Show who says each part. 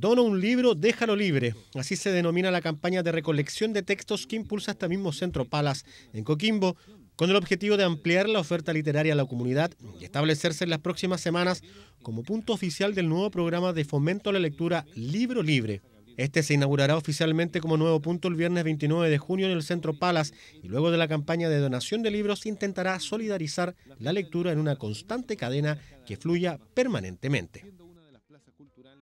Speaker 1: Dona un libro, déjalo libre. Así se denomina la campaña de recolección de textos que impulsa este mismo Centro Palas en Coquimbo, con el objetivo de ampliar la oferta literaria a la comunidad y establecerse en las próximas semanas como punto oficial del nuevo programa de fomento a la lectura Libro Libre. Este se inaugurará oficialmente como nuevo punto el viernes 29 de junio en el Centro Palas y luego de la campaña de donación de libros intentará solidarizar la lectura en una constante cadena que fluya permanentemente.